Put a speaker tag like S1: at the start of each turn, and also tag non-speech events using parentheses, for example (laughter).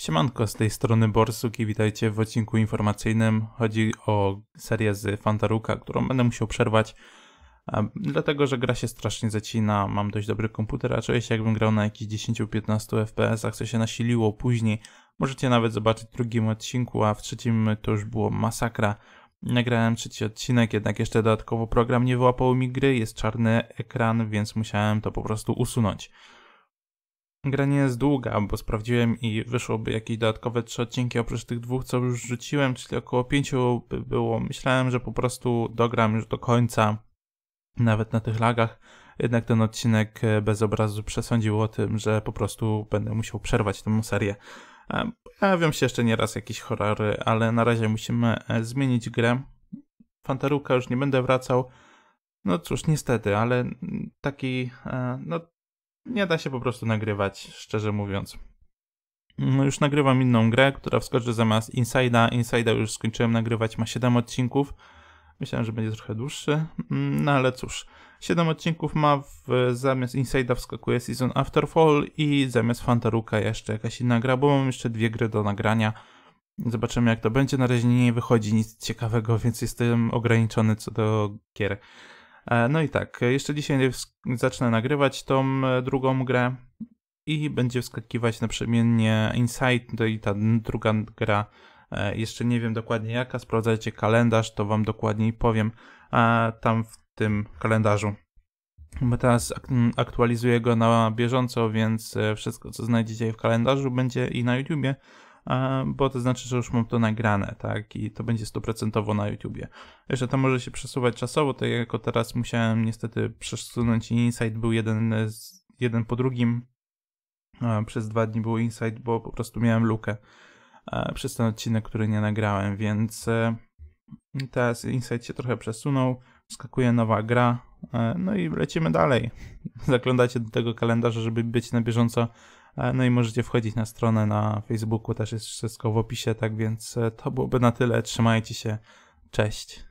S1: Siemanko, z tej strony Borsuk i witajcie w odcinku informacyjnym. Chodzi o serię z Fantaruka, którą będę musiał przerwać, dlatego że gra się strasznie zacina, mam dość dobry komputer, a czuję się jakbym grał na jakichś 10-15 fps, co się nasiliło później. Możecie nawet zobaczyć w drugim odcinku, a w trzecim to już było masakra. Nagrałem trzeci odcinek, jednak jeszcze dodatkowo program nie wyłapał mi gry, jest czarny ekran, więc musiałem to po prostu usunąć. Gra nie jest długa, bo sprawdziłem i wyszłoby jakieś dodatkowe trzy odcinki oprócz tych dwóch, co już rzuciłem, czyli około pięciu by było. Myślałem, że po prostu dogram już do końca, nawet na tych lagach. Jednak ten odcinek e, bez obrazu przesądził o tym, że po prostu będę musiał przerwać tę serię. E, pojawią się jeszcze nieraz jakieś horrory, ale na razie musimy e, zmienić grę. Fantaruka już nie będę wracał. No cóż, niestety, ale taki, no nie da się po prostu nagrywać, szczerze mówiąc. No już nagrywam inną grę, która wskoczy zamiast Insida. Insida już skończyłem nagrywać, ma 7 odcinków. Myślałem, że będzie trochę dłuższy, mm, no ale cóż. 7 odcinków ma, w, zamiast Insida wskakuje Season After Fall i zamiast Fantaruka jeszcze jakaś inna gra, bo mam jeszcze dwie gry do nagrania. Zobaczymy jak to będzie, na razie nie wychodzi nic ciekawego, więc jestem ograniczony co do gier. E, no i tak, jeszcze dzisiaj zacznę nagrywać tą e, drugą grę i będzie wskakiwać naprzemiennie Insight, to no i ta druga gra. E, jeszcze nie wiem dokładnie jaka, sprawdzajcie kalendarz, to wam dokładniej powiem a tam w tym kalendarzu. Bo teraz aktualizuję go na bieżąco, więc wszystko co znajdziecie w kalendarzu będzie i na YouTubie, bo to znaczy, że już mam to nagrane, tak? I to będzie stuprocentowo na YouTubie. Jeszcze to może się przesuwać czasowo, to jako teraz musiałem niestety przesunąć i Insight, był jeden, z, jeden po drugim. Przez dwa dni był Insight, bo po prostu miałem lukę przez ten odcinek, który nie nagrałem, więc e, teraz Insight się trochę przesunął, skakuje nowa gra, e, no i lecimy dalej. (laughs) Zaglądacie do tego kalendarza, żeby być na bieżąco E, no i możecie wchodzić na stronę na Facebooku, też jest wszystko w opisie, tak więc e, to byłoby na tyle. Trzymajcie się. Cześć.